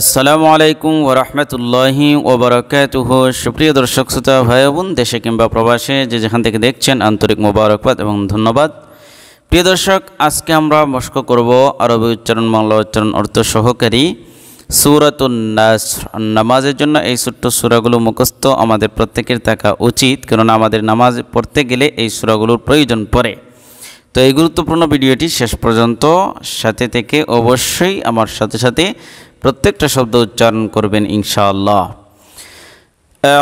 আসসালামু আলাইকুম ওরহমতুল্লাহি ওবরাকাতুহ সুপ্রিয় দর্শক শ্রোতা ভাই বোন দেশে কিংবা প্রবাসে যে যেখান থেকে দেখছেন আন্তরিক মোবারকবাদ এবং ধন্যবাদ প্রিয় দর্শক আজকে আমরা মস্ক করব আরবি উচ্চারণ বাংলা উচ্চারণ অর্থ সহকারী নাস নামাজের জন্য এই ছোট্ট সুরাগুলো মুখস্থ আমাদের প্রত্যেকের থাকা উচিত কেননা আমাদের নামাজ পড়তে গেলে এই সুরাগুলোর প্রয়োজন পড়ে তো এই গুরুত্বপূর্ণ ভিডিওটি শেষ পর্যন্ত সাথে থেকে অবশ্যই আমার সাথে সাথে প্রত্যেকটা শব্দ উচ্চারণ করবেন ইনশাআল্লাহ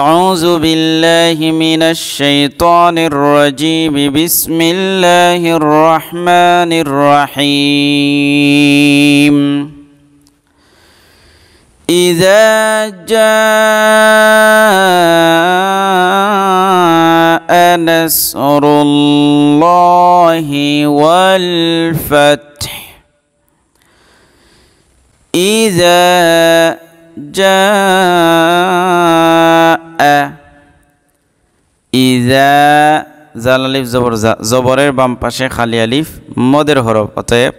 أعوذ بالله من الشيطان الرجيم بسم الله الرحمن الرحيم إذا جاء نصر الله والفتح إذا جاء إذا জাল আলিফ জবর জবরের বাম পাশে খালি আলিফ মদের হরফ অতএব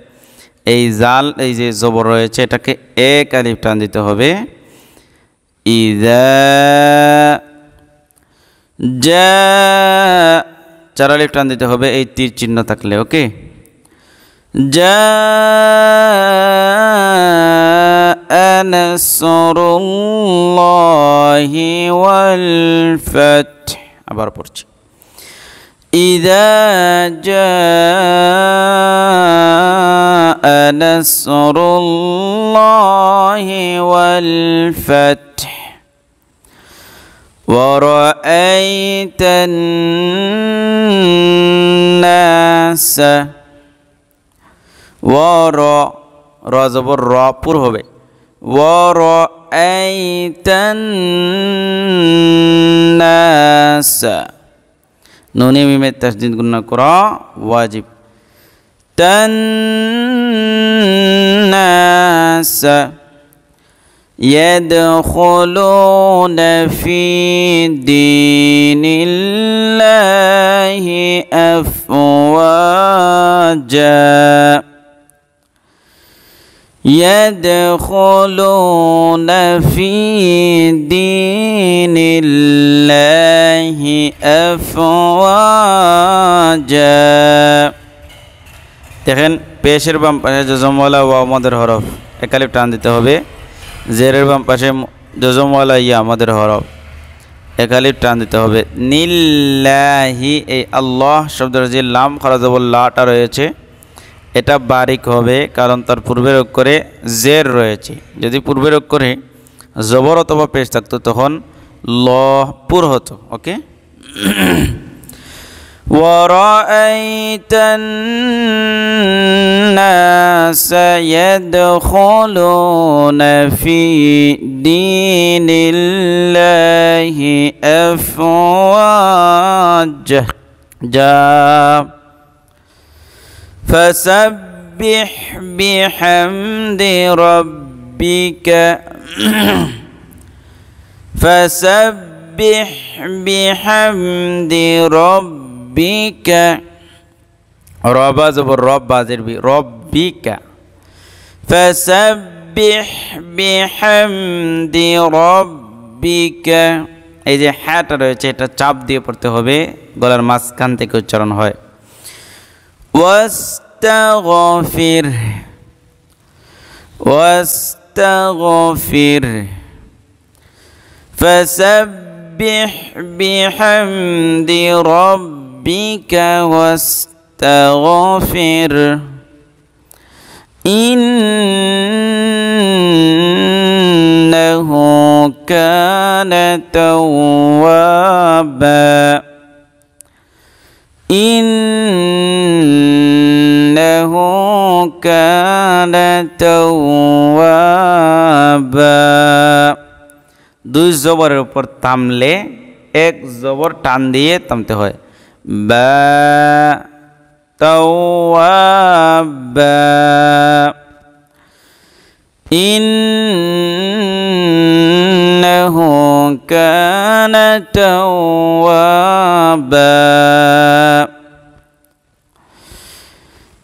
এই জাল এই যে জবর রয়েছে এটাকে এক আলিফ টান দিতে হবে ইদা যা চার আলিফ টান দিতে হবে এই তীর চিহ্ন থাকলে ওকে আবার পড়ছি إذا جاء نصر الله والفتح ورأيت الناس ور রজবর র পুর হবে ওর নাস নুনি মিমে তাসদিদ গুণ কর ওয়াজিব তন্নাস يدخلون في دين الله أفواجا يدخلون في دين الله أفواجا দেখেন পেশের বাম পাশে জজমওয়ালা ওয়া আমাদের হরফ একালিপ টান দিতে হবে জেরের বাম পাশে জজমওয়ালা ইয়া আমাদের হরফ একালি টান দিতে হবে নীল্লাহি এই আল্লাহ শব্দের যে লাম খরাজবুল্লাহটা রয়েছে এটা বারিক হবে কারণ তার পূর্বের অক্ষরে জের রয়েছে যদি পূর্বের অক্ষরে জবর অথবা পেশ থাকতো তখন পুর হতো ওকে ورأيت الناس يدخلون في دين الله أفواجا فسبح بحمد ربك فسبح بحمد ربك রব্বিকা রবাজ জবর রব বাজের বি রব্বিকা ফসব্বিহ বিহামদি রব্বিকা এই যে হ্যাঁটা রয়েছে এটা চাপ দিয়ে পড়তে হবে গলার মাঝখান থেকে উচ্চারণ হয় ওয়াস্তাগফির ওয়াস্তাগফির فسبح بحمد رب ربك واستغفر إنه كان توابا إنه كان توابا দুই জবরের উপর থামলে এক জবর টান দিয়ে থামতে হয় با توابا إنه كان توابا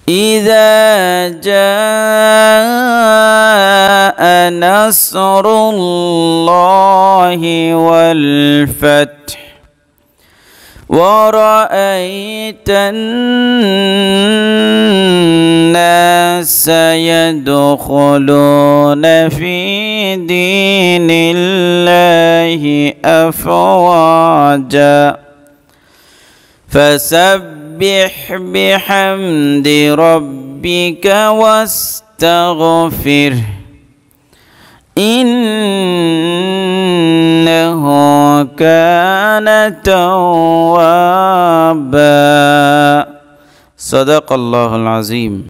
إذا جاء نصر الله والفتح ورأيت الناس يدخلون في دين الله أفواجا فسبح بحمد ربك واستغفره إنه كان كان توابا صدق الله العظيم